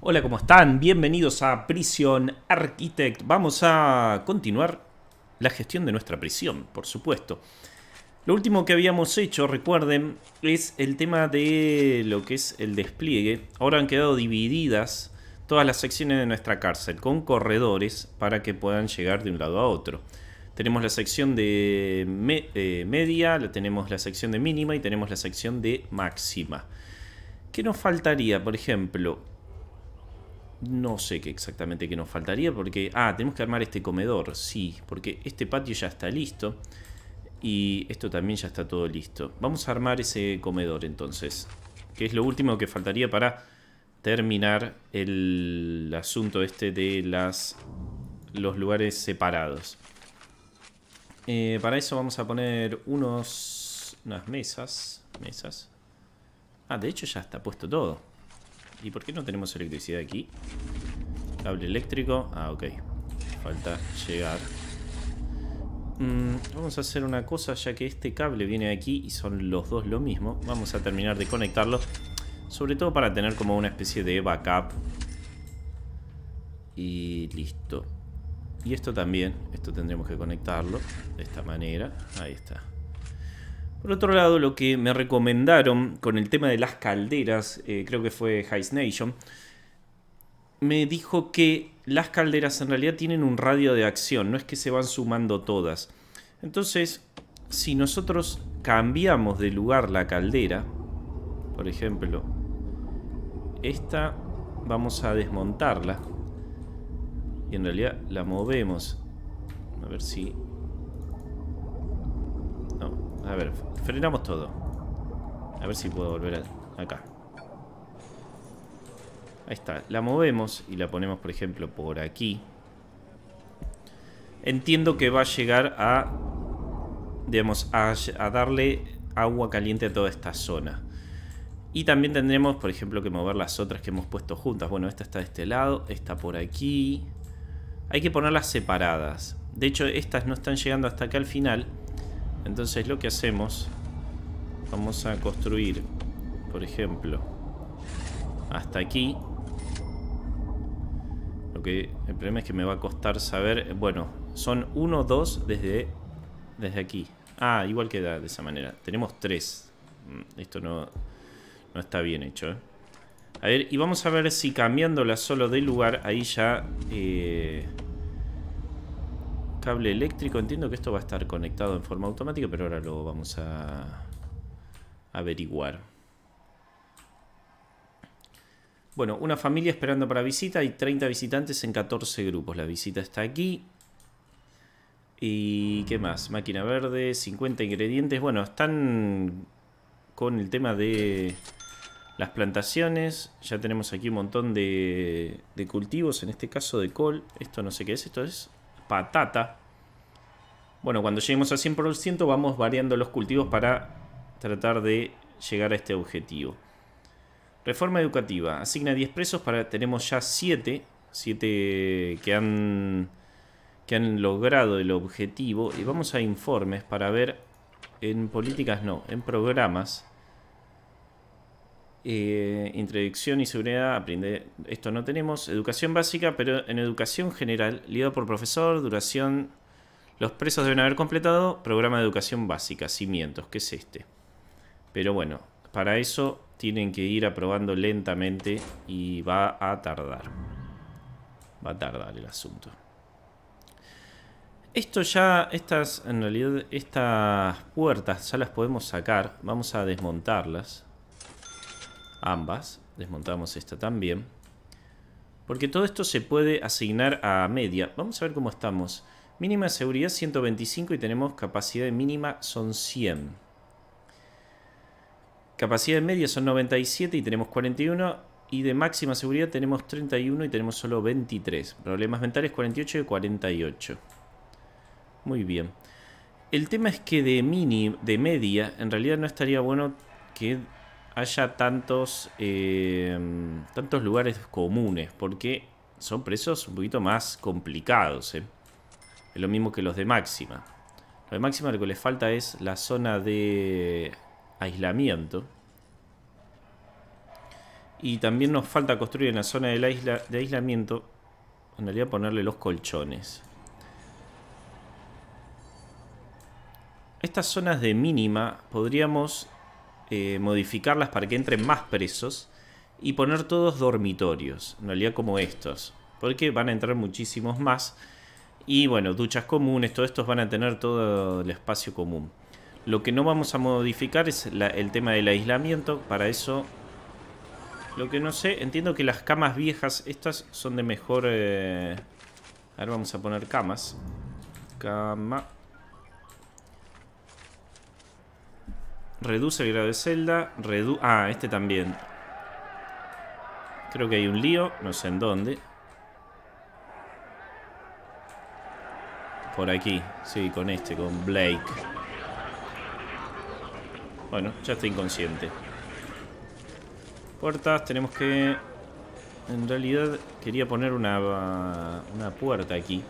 Hola, ¿cómo están? Bienvenidos a Prisión Architect. Vamos a continuar la gestión de nuestra prisión, por supuesto. Lo último que habíamos hecho, recuerden, es el tema de lo que es el despliegue. Ahora han quedado divididas todas las secciones de nuestra cárcel con corredores para que puedan llegar de un lado a otro. Tenemos la sección de eh, media, la media, tenemos la sección de mínima y tenemos la sección de máxima. ¿Qué nos faltaría? Por ejemplo, no sé qué exactamente qué nos faltaría porque... Ah, tenemos que armar este comedor, sí, porque este patio ya está listo. Y esto también ya está todo listo. Vamos a armar ese comedor entonces. Que es lo último que faltaría para terminar el asunto este de las, los lugares separados. Eh, para eso vamos a poner unos, unas mesas. Mesas. Ah, de hecho ya está puesto todo. ¿Y por qué no tenemos electricidad aquí? Cable eléctrico. Ah, ok. Falta llegar. Mm, vamos a hacer una cosa, ya que este cable viene aquí y son los dos lo mismo. Vamos a terminar de conectarlos. Sobre todo para tener como una especie de backup. Y listo. Y esto también. Esto tendremos que conectarlo de esta manera. Ahí está. Por otro lado, lo que me recomendaron con el tema de las calderas, eh, creo que fue Heist Nation, me dijo que las calderas en realidad tienen un radio de acción, no es que se van sumando todas. Entonces, si nosotros cambiamos de lugar la caldera, por ejemplo, esta vamos a desmontarla y en realidad la movemos. A ver si a ver, frenamos todo. A ver si puedo volver acá. Ahí está. La movemos y la ponemos, por ejemplo, por aquí. Entiendo que va a llegar a... Digamos, a, a darle agua caliente a toda esta zona. Y también tendremos, por ejemplo, que mover las otras que hemos puesto juntas. Bueno, esta está de este lado, esta por aquí. Hay que ponerlas separadas. De hecho, estas no están llegando hasta acá al final entonces lo que hacemos, vamos a construir, por ejemplo, hasta aquí. Lo que el problema es que me va a costar saber, bueno, son 1, 2 desde, desde aquí. Ah, igual queda de esa manera. Tenemos 3. Mm, esto no, no está bien hecho, ¿eh? A ver, y vamos a ver si cambiándola solo de lugar, ahí ya... Eh, Cable eléctrico, entiendo que esto va a estar conectado en forma automática, pero ahora lo vamos a averiguar. Bueno, una familia esperando para visita y 30 visitantes en 14 grupos. La visita está aquí. ¿Y qué más? Máquina verde, 50 ingredientes. Bueno, están con el tema de las plantaciones. Ya tenemos aquí un montón de, de cultivos, en este caso de col. Esto no sé qué es, esto es patata. Bueno, cuando lleguemos al 100% vamos variando los cultivos para tratar de llegar a este objetivo. Reforma educativa. Asigna 10 presos para... Tenemos ya 7. 7 que han, que han logrado el objetivo. Y vamos a informes para ver... En políticas no, en programas. Eh, introducción y seguridad, aprende, esto no tenemos. Educación básica, pero en educación general, lido por profesor, duración... Los presos deben haber completado programa de educación básica, cimientos, que es este. Pero bueno, para eso tienen que ir aprobando lentamente y va a tardar. Va a tardar el asunto. Esto ya, estas, en realidad, estas puertas ya las podemos sacar. Vamos a desmontarlas ambas. Desmontamos esta también. Porque todo esto se puede asignar a media. Vamos a ver cómo estamos. Mínima seguridad 125 y tenemos capacidad mínima son 100. Capacidad de media son 97 y tenemos 41. Y de máxima seguridad tenemos 31 y tenemos solo 23. Problemas mentales 48 y 48. Muy bien. El tema es que de mini, de media, en realidad no estaría bueno que haya tantos, em, tantos lugares comunes, porque son presos un poquito más complicados. ¿eh? Es lo mismo que los de máxima. Lo de máxima lo que les falta es la zona de aislamiento. Y también nos falta construir en la zona de, la isla, de aislamiento, en realidad ponerle los colchones. Estas zonas de mínima podríamos eh, modificarlas para que entren más presos y poner todos dormitorios, en realidad como estos, porque van a entrar muchísimos más. Y bueno, duchas comunes, todos estos van a tener todo el espacio común. Lo que no vamos a modificar es el tema del aislamiento, para eso... Lo que no sé, entiendo que las camas viejas, estas son de mejor... Eh, a ver, vamos a poner camas. Cama. Reduce el grado de celda. ah, este también. Creo que hay un lío. No sé en dónde. Por aquí. Sí, con este, con Blake. Bueno, ya está inconsciente. Puertas, tenemos que... En realidad quería poner una, una puerta aquí.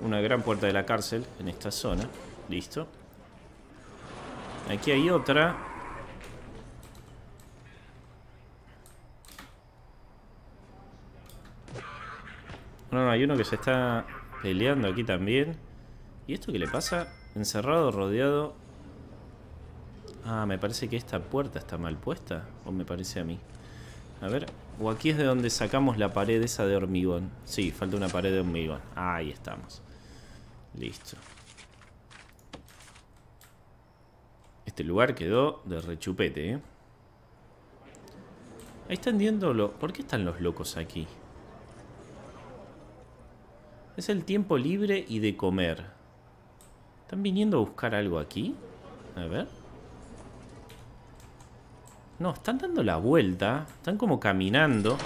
Una gran puerta de la cárcel en esta zona. Listo. Aquí hay otra. No, no, hay uno que se está peleando aquí también. ¿Y esto qué le pasa? Encerrado, rodeado. Ah, me parece que esta puerta está mal puesta. O me parece a mí. A ver. O aquí es de donde sacamos la pared esa de hormigón. Sí, falta una pared de hormigón. Ahí estamos. Listo. Este lugar quedó de rechupete, ¿eh? Ahí están ¿Por qué están los locos aquí? Es el tiempo libre y de comer. ¿Están viniendo a buscar algo aquí? A ver. No, están dando la vuelta. Están como caminando.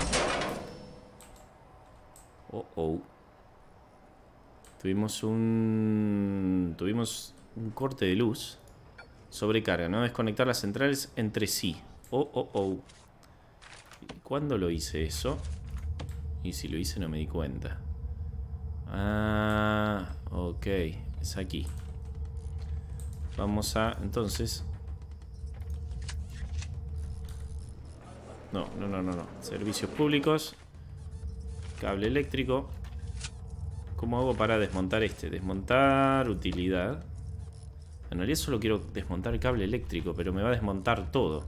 Oh, oh. Tuvimos un... Tuvimos un corte de luz. Sobrecarga, ¿no? desconectar las centrales entre sí. Oh, oh, oh. ¿Cuándo lo hice eso? Y si lo hice no me di cuenta. Ah, ok. Es aquí. Vamos a, entonces... No, no, no, no, no. Servicios públicos. Cable eléctrico. ¿Cómo hago para desmontar este? Desmontar utilidad. En realidad solo quiero desmontar el cable eléctrico, pero me va a desmontar todo.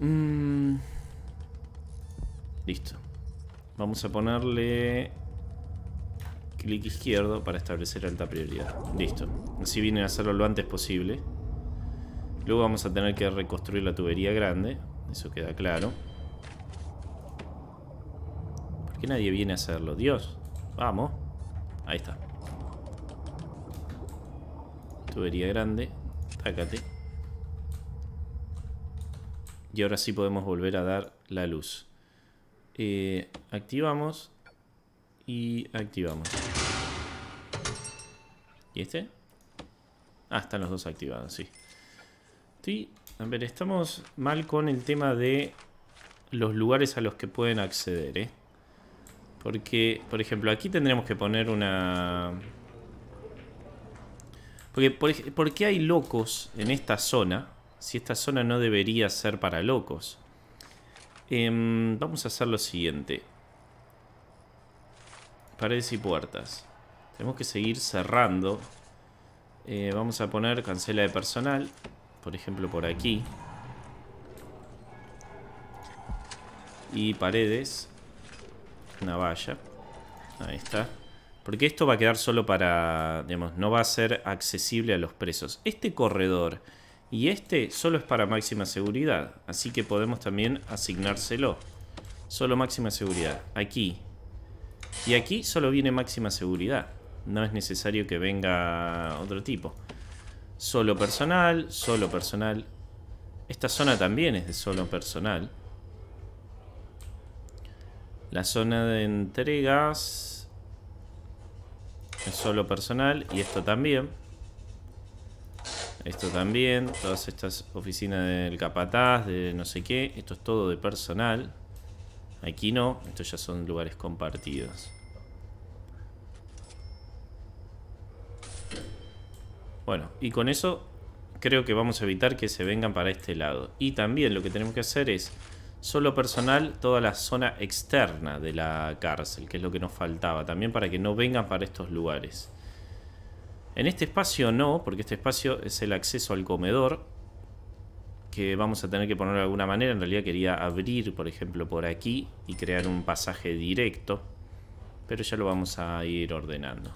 Mm. Listo. Vamos a ponerle clic izquierdo para establecer alta prioridad. Listo. Así viene a hacerlo lo antes posible. Luego vamos a tener que reconstruir la tubería grande. Eso queda claro. ¿Por qué nadie viene a hacerlo? Dios. Vamos. Ahí está. Tubería grande. Tácate. Y ahora sí podemos volver a dar la luz. Eh, activamos. Y activamos. ¿Y este? Ah, están los dos activados, sí. Sí, a ver, estamos mal con el tema de los lugares a los que pueden acceder, ¿eh? Porque, por ejemplo, aquí tendremos que poner una... Porque, por, qué hay locos en esta zona? Si esta zona no debería ser para locos. Em, vamos a hacer lo siguiente. Paredes y puertas. Tenemos que seguir cerrando. Eh, vamos a poner cancela de personal. Por ejemplo, por aquí. Y paredes. Una valla. Ahí está. Porque esto va a quedar solo para, digamos, no va a ser accesible a los presos. Este corredor y este solo es para máxima seguridad. Así que podemos también asignárselo. Solo máxima seguridad. Aquí. Y aquí solo viene máxima seguridad. No es necesario que venga otro tipo. Solo personal, solo personal. Esta zona también es de solo personal. La zona de entregas solo personal. Y esto también. Esto también. Todas estas oficinas del capataz, de no sé qué. Esto es todo de personal. Aquí no. Estos ya son lugares compartidos. Bueno, y con eso creo que vamos a evitar que se vengan para este lado. Y también lo que tenemos que hacer es solo personal toda la zona externa de la cárcel, que es lo que nos faltaba, también para que no vengan para estos lugares. En este espacio no, porque este espacio es el acceso al comedor, que vamos a tener que poner de alguna manera. En realidad quería abrir, por ejemplo, por aquí y crear un pasaje directo, pero ya lo vamos a ir ordenando.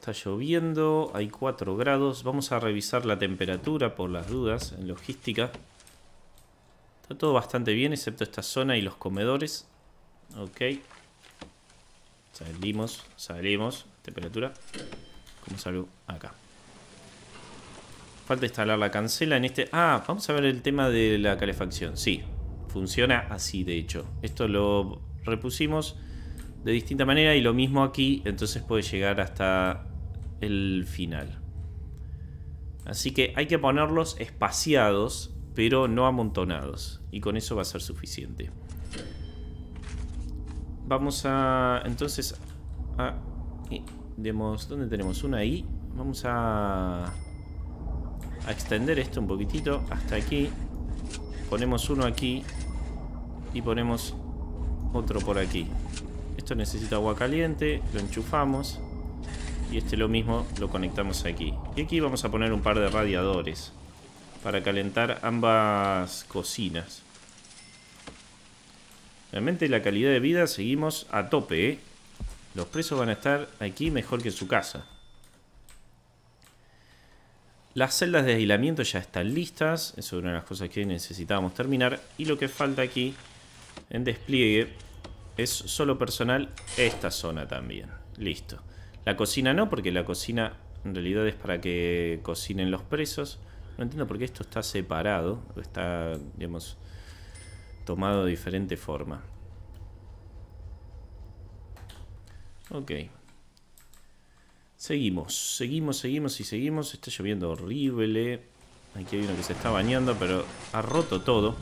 está lloviendo, hay 4 grados. Vamos a revisar la temperatura por las dudas en logística. Está todo bastante bien, excepto esta zona y los comedores. Ok. Salimos, salimos. Temperatura. ¿Cómo salió Acá. Falta instalar la cancela en este... Ah, vamos a ver el tema de la calefacción. Sí, funciona así de hecho. Esto lo repusimos de distinta manera y lo mismo aquí, entonces puede llegar hasta el final. Así que hay que ponerlos espaciados, pero no amontonados. Y con eso va a ser suficiente. Vamos a... Entonces... A, ¿Dónde tenemos? Una ahí. Vamos a... A extender esto un poquitito hasta aquí. Ponemos uno aquí. Y ponemos otro por aquí necesita agua caliente, lo enchufamos y este lo mismo lo conectamos aquí. Y aquí vamos a poner un par de radiadores para calentar ambas cocinas. Realmente la calidad de vida seguimos a tope. ¿eh? Los presos van a estar aquí mejor que en su casa. Las celdas de aislamiento ya están listas. Eso es una de las cosas que necesitábamos terminar. Y lo que falta aquí en despliegue es solo personal esta zona también. Listo. La cocina no, porque la cocina en realidad es para que cocinen los presos. No entiendo por qué esto está separado. Está, digamos, tomado de diferente forma. Ok. Seguimos, seguimos, seguimos y seguimos. Está lloviendo horrible. Aquí hay uno que se está bañando, pero ha roto todo.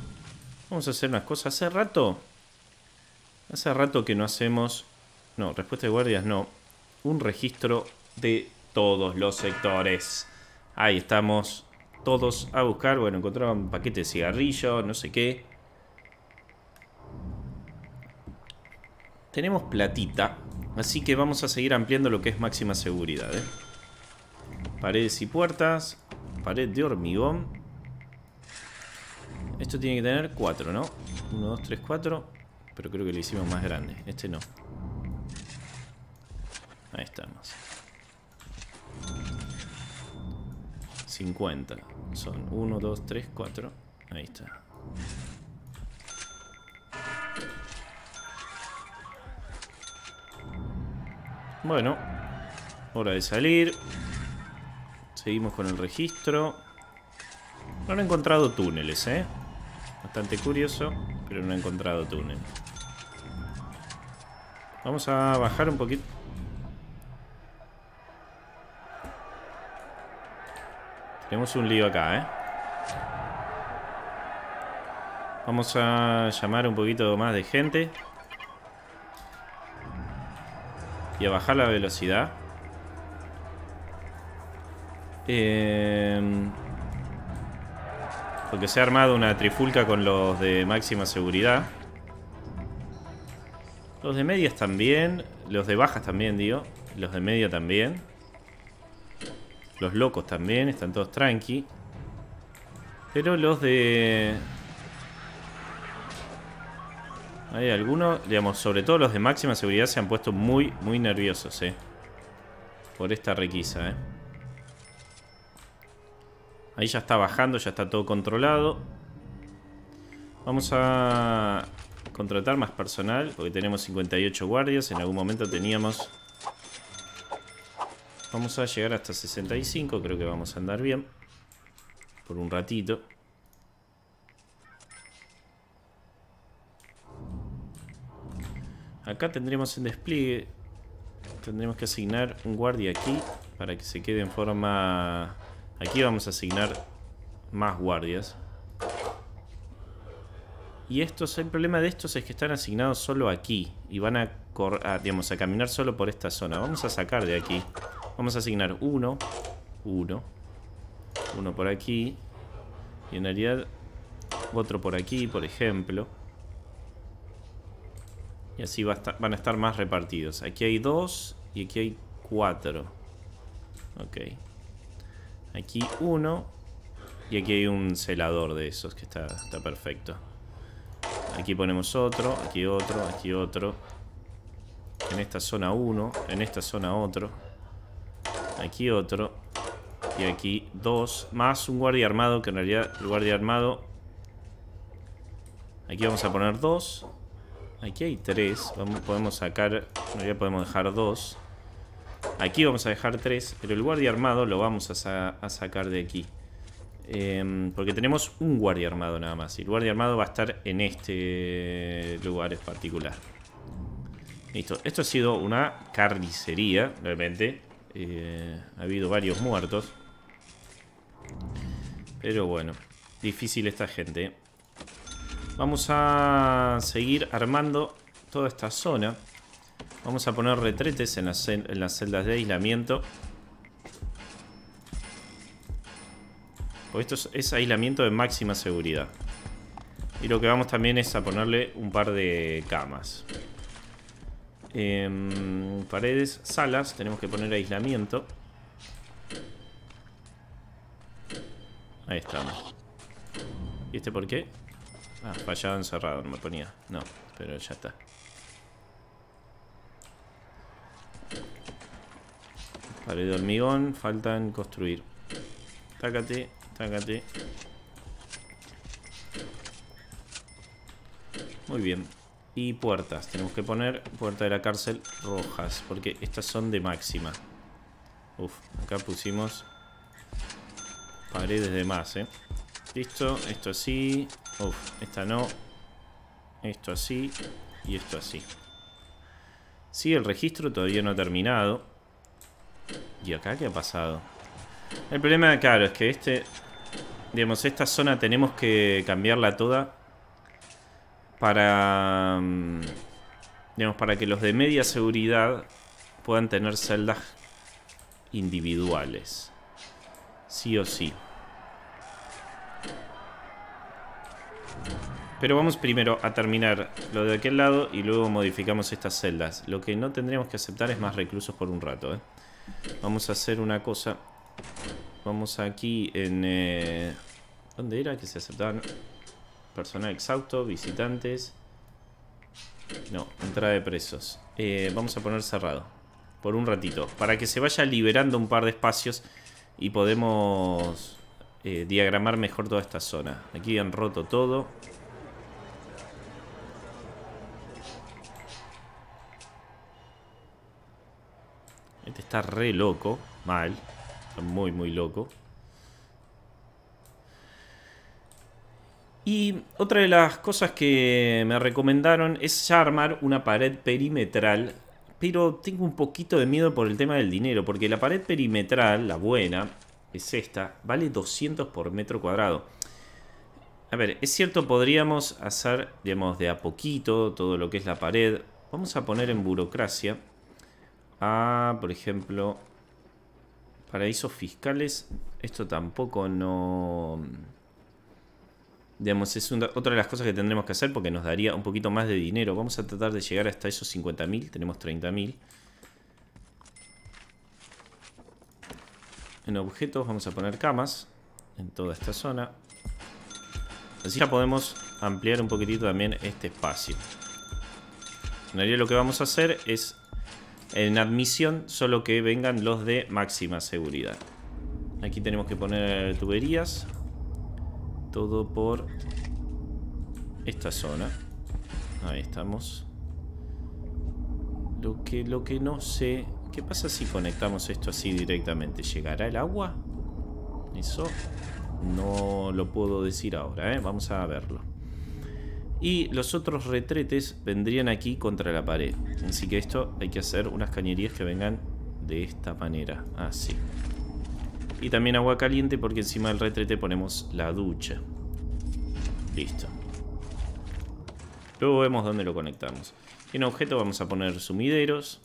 Vamos a hacer unas cosas. Hace rato Hace rato que no hacemos... No, respuesta de guardias no. Un registro de todos los sectores. Ahí estamos. Todos a buscar. Bueno, encontraban paquete de cigarrillo, no sé qué. Tenemos platita. Así que vamos a seguir ampliando lo que es máxima seguridad. ¿eh? Paredes y puertas. Pared de hormigón. Esto tiene que tener cuatro, ¿no? Uno, 2, 3, 4 pero creo que le hicimos más grande. Este no. Ahí estamos. 50. Son 1, 2, 3, 4. Ahí está. Bueno. Hora de salir. Seguimos con el registro. No he encontrado túneles, ¿eh? Bastante curioso, pero no he encontrado túneles. Vamos a bajar un poquito. Tenemos un lío acá, ¿eh? Vamos a llamar un poquito más de gente. Y a bajar la velocidad. Em, porque se ha armado una trifulca con los de máxima seguridad. Los de medias también. Los de bajas también, digo. Los de media también. Los locos también. Están todos tranqui. Pero los de... Hay algunos, digamos, sobre todo los de máxima seguridad se han puesto muy, muy nerviosos, eh. Por esta requisa, eh. Ahí ya está bajando, ya está todo controlado. Vamos a Contratar más personal, porque tenemos 58 guardias. En algún momento teníamos... Vamos a llegar hasta 65, creo que vamos a andar bien. Por un ratito. Acá tendremos en despliegue. Tendremos que asignar un guardia aquí para que se quede en forma... Aquí vamos a asignar más guardias. Y el problema de estos es que están asignados solo aquí. Y van a, a caminar solo por esta zona. Vamos a sacar de aquí. Vamos a asignar uno. Uno. Uno por aquí. Y en realidad otro por aquí, por ejemplo. Y así van a estar más repartidos. Aquí hay dos y aquí hay cuatro. Ok. Aquí uno. Y aquí hay un celador de esos que está, está perfecto. Aquí ponemos otro, aquí otro, aquí otro. En esta zona uno, en esta zona otro. Aquí otro. Y aquí dos. Más un guardia armado, que en realidad el guardia armado... Aquí vamos a poner dos. Aquí hay tres. podemos sacar... En realidad podemos dejar dos. Aquí vamos a dejar tres. Pero el guardia armado lo vamos a sacar de aquí. Em, porque tenemos un guardia armado nada más. Y el guardia armado va a estar en este lugar en particular. Listo. Esto ha sido una carnicería, realmente. Eh, ha habido varios muertos. Pero bueno, difícil esta gente. Vamos a seguir armando toda esta zona. Vamos a poner retretes en en las celdas de aislamiento. O esto es, aislamiento de máxima seguridad. Y lo que vamos también es a ponerle un par de camas. Em, paredes, salas, tenemos que poner aislamiento. Ahí estamos. ¿Y este por qué? Ah, fallado encerrado, no me ponía. No, pero ya está. Pared de hormigón, faltan construir. Tácate. Sácate. Muy bien. Y puertas. Tenemos que poner puertas de la cárcel rojas. Porque estas son de máxima. Uf, acá pusimos paredes de más, ¿eh? Listo, esto así. Uf, esta no. Esto así. Y esto así. Sí, el registro todavía no ha terminado. ¿Y acá qué ha pasado? El problema, claro, es que este Digamos, esta zona tenemos que cambiarla toda para, mm, digamos, para que los de media seguridad puedan tener celdas individuales. Sí o sí. Pero vamos primero a terminar lo de aquel lado y luego modificamos estas celdas. Lo que no tendríamos que aceptar es más reclusos por un rato. ¿eh? Vamos a hacer una cosa. Vamos aquí en... Eh, ¿Dónde era que se aceptaban personal exhausto, visitantes? No, entrada de presos. Eh, vamos a poner cerrado. Por un ratito. Para que se vaya liberando un par de espacios y podemos eh, diagramar mejor toda esta zona. Aquí han roto todo. Este está re loco. Mal. Está muy, muy loco. Y otra de las cosas que me recomendaron es ya armar una pared perimetral. Pero tengo un poquito de miedo por el tema del dinero, porque la pared perimetral, la buena, es esta, vale 200 por metro cuadrado. A ver, es cierto, podríamos hacer, digamos, de a poquito todo lo que es la pared. Vamos a poner en burocracia Ah, por ejemplo, paraísos fiscales. Esto tampoco no... Digamos, es otra de las cosas que tendremos que hacer porque nos daría un poquito más de dinero. Vamos a tratar de llegar hasta esos 50.000. Tenemos 30.000. En objetos vamos a poner camas en toda esta zona. Así ya podemos ampliar un poquitito también este espacio. En realidad lo que vamos a hacer es en admisión solo que vengan los de máxima seguridad. Aquí tenemos que poner tuberías todo por esta zona. Ahí estamos. Lo que, lo que no sé... ¿Qué pasa si conectamos esto así directamente? ¿Llegará el agua? Eso no lo puedo decir ahora, ¿eh? Vamos a verlo. Y los otros retretes vendrían aquí contra la pared. Así que esto hay que hacer unas cañerías que vengan de esta manera. Así. Ah, y también agua caliente porque encima del retrete ponemos la ducha. Listo. Luego vemos dónde lo conectamos. En objeto vamos a poner sumideros.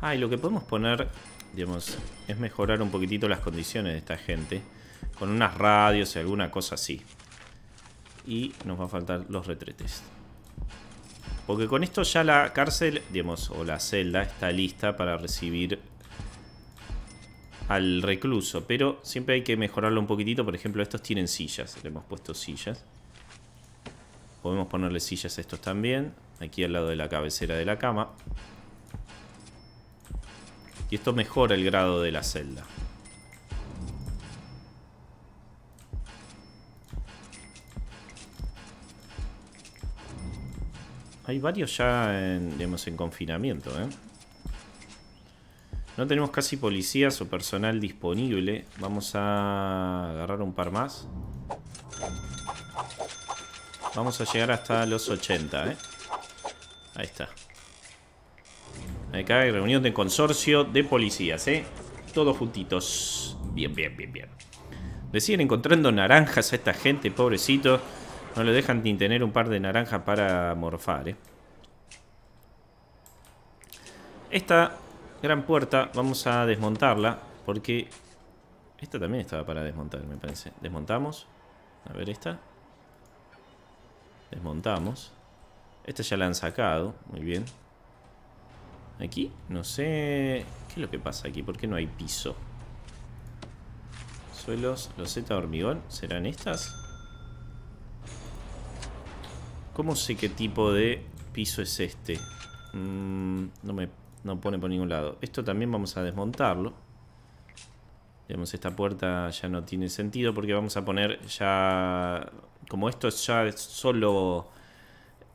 Ah, y lo que podemos poner, digamos, es mejorar un poquitito las condiciones de esta gente. Con unas radios y alguna cosa así. Y nos va a faltar los retretes. Porque con esto ya la cárcel, digamos, o la celda está lista para recibir al recluso. Pero siempre hay que mejorarlo un poquitito. Por ejemplo, estos tienen sillas. Le hemos puesto sillas. Podemos ponerle sillas a estos también. Aquí al lado de la cabecera de la cama. Y esto mejora el grado de la celda. Hay varios ya en, en confinamiento, ¿eh? No tenemos casi policías o personal disponible. Vamos a agarrar un par más. Vamos a llegar hasta los 80, ¿eh? Ahí está. Acá hay reunión de consorcio de policías, ¿eh? Todos juntitos. Bien, bien, bien, bien. Le siguen encontrando naranjas a esta gente, pobrecito. No le dejan ni tener un par de naranjas para morfar, ¿eh? Esta gran puerta vamos a desmontarla porque esta también estaba para desmontar, me parece. Desmontamos. A ver esta. Desmontamos. Esta ya la han sacado. Muy bien. Aquí, no sé... ¿Qué es lo que pasa aquí? ¿Por qué no hay piso? Suelos, loseta de hormigón. ¿Serán estas? ¿Cómo sé qué tipo de piso es este? Mm, no me no pone por ningún lado. Esto también vamos a desmontarlo. Digamos, esta puerta ya no tiene sentido porque vamos a poner ya... Como esto ya es solo,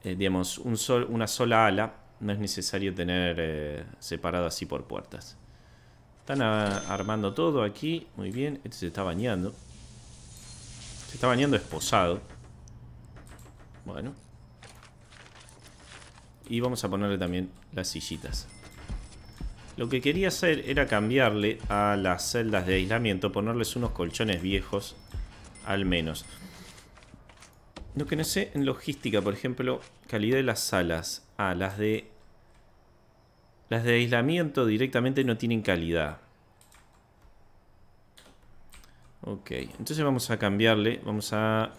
eh, digamos, un sol, una sola ala, no es necesario tener eh, separado así por puertas. Están armando todo aquí. Muy bien. Este se está bañando. Se está bañando esposado. Bueno. Y vamos a ponerle también las sillitas. Lo que quería hacer era cambiarle a las celdas de aislamiento, ponerles unos colchones viejos al menos. Lo que no sé en logística, por ejemplo, calidad de las salas. Ah, las de... Las de aislamiento directamente no tienen calidad. Ok, entonces vamos a cambiarle, vamos a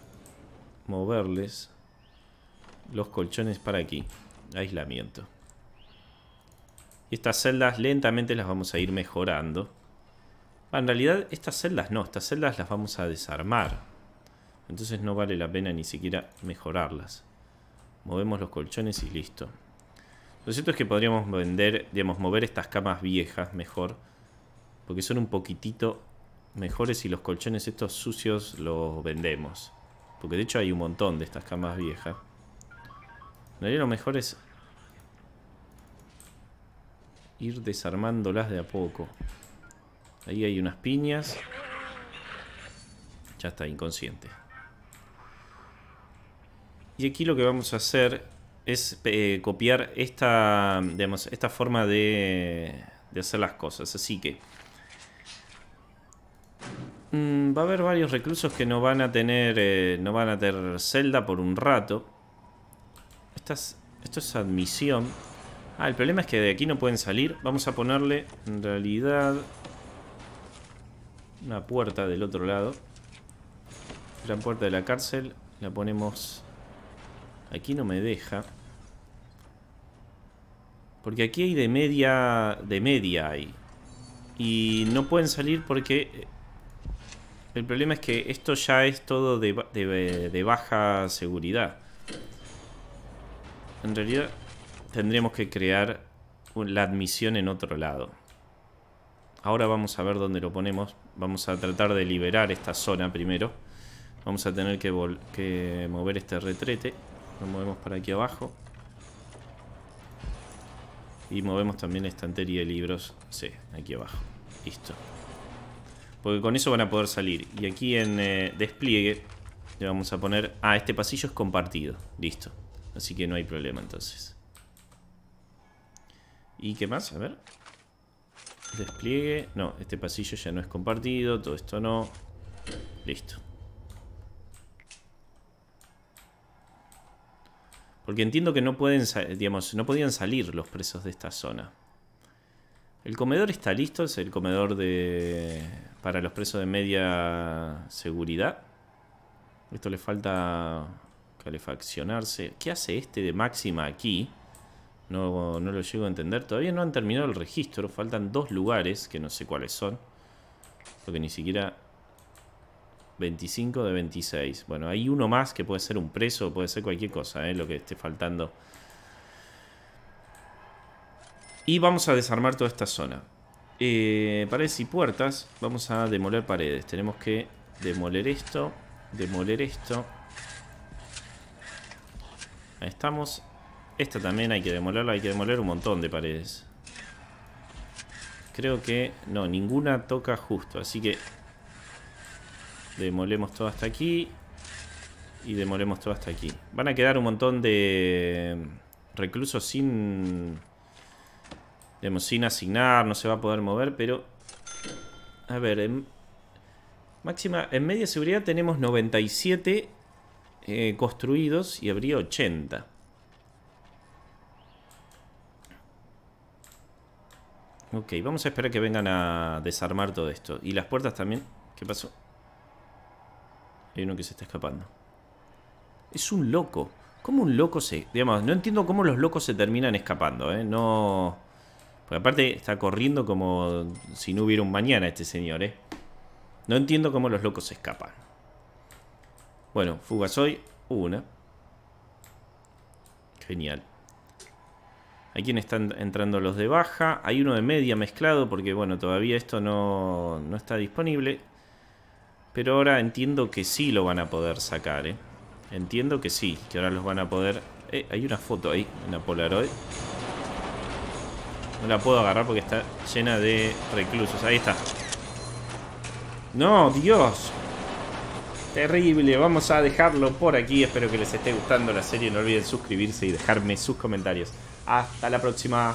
moverles los colchones para aquí aislamiento. Y estas celdas lentamente las vamos a ir mejorando. Ah, en realidad estas celdas no, estas celdas las vamos a desarmar. Entonces no vale la pena ni siquiera mejorarlas. Movemos los colchones y listo. Lo cierto es que podríamos vender, digamos, mover estas camas viejas mejor. Porque son un poquitito mejores y los colchones estos sucios los vendemos. Porque de hecho hay un montón de estas camas viejas lo mejor es ir desarmándolas de a poco. Ahí hay unas piñas. Ya está inconsciente. Y aquí lo que vamos a hacer es eh, copiar esta, esta forma de, hacer las cosas. Así que mm, va a haber varios reclusos que no van a tener, eh, no van a tener celda por un rato esto es admisión. Ah, el problema es que de aquí no pueden salir. Vamos a ponerle, en realidad, una puerta del otro lado. Gran puerta de la cárcel. La ponemos... Aquí no me deja. Porque aquí hay de media... De media hay. Y no pueden salir porque... Eh, el problema es que esto ya es todo de, de baja seguridad. En realidad tendríamos que crear la admisión en otro lado. Ahora vamos a ver dónde lo ponemos. Vamos a tratar de liberar esta zona primero. Vamos a tener que, mover este retrete. Lo movemos para aquí abajo. Y movemos también la estantería de libros. Sí, aquí abajo. Listo. Porque con eso van a poder salir. Y aquí en eh, despliegue le vamos a poner... Ah, este pasillo es compartido. Listo. Así que no hay problema entonces. ¿Y qué más? A ver. Despliegue. No, este pasillo ya no es compartido. Todo esto no. Listo. Porque entiendo que no pueden, digamos, no podían salir los presos de esta zona. El comedor está listo, es el comedor de para los presos de media seguridad. Esto le falta Calefaccionarse. ¿Qué hace este de máxima aquí? No, lo llego a entender. Todavía no han terminado el registro. Faltan dos lugares que no sé cuáles son. Porque ni siquiera... 25 de 26. Bueno, hay uno más que puede ser un preso, puede ser cualquier cosa, ¿eh? lo que esté faltando. Y vamos a desarmar toda esta zona. Eh, paredes y puertas. Vamos a demoler paredes. Tenemos que demoler esto, demoler esto, estamos. Esta también hay que demolerla, hay que demoler un montón de paredes. Creo que... No, ninguna toca justo, así que... Demolemos todo hasta aquí. Y demolemos todo hasta aquí. Van a quedar un montón de reclusos sin... demos sin asignar, no se va a poder mover, pero... A ver, en... Máxima, en media seguridad tenemos 97 eh, construidos y habría 80. Ok, vamos a esperar que vengan a desarmar todo esto. Y las puertas también. ¿Qué pasó? Hay uno que se está escapando. Es un loco. ¿Cómo un loco se...? Digamos, no entiendo cómo los locos se terminan escapando, ¿eh? No... Porque aparte está corriendo como si no hubiera un mañana este señor, eh. No entiendo cómo los locos se escapan. Bueno, fugas hoy. Una. Genial. Aquí están entrando los de baja. Hay uno de media mezclado porque, bueno, todavía esto no, está disponible. Pero ahora entiendo que sí lo van a poder sacar, ¿eh? Entiendo que sí, que ahora los van a poder... Eh, hay una foto ahí, una Polaroid. No la puedo agarrar porque está llena de reclusos. Ahí está. ¡No, Dios! Terrible, vamos a dejarlo por aquí. Espero que les esté gustando la serie. No olviden suscribirse y dejarme sus comentarios. Hasta la próxima.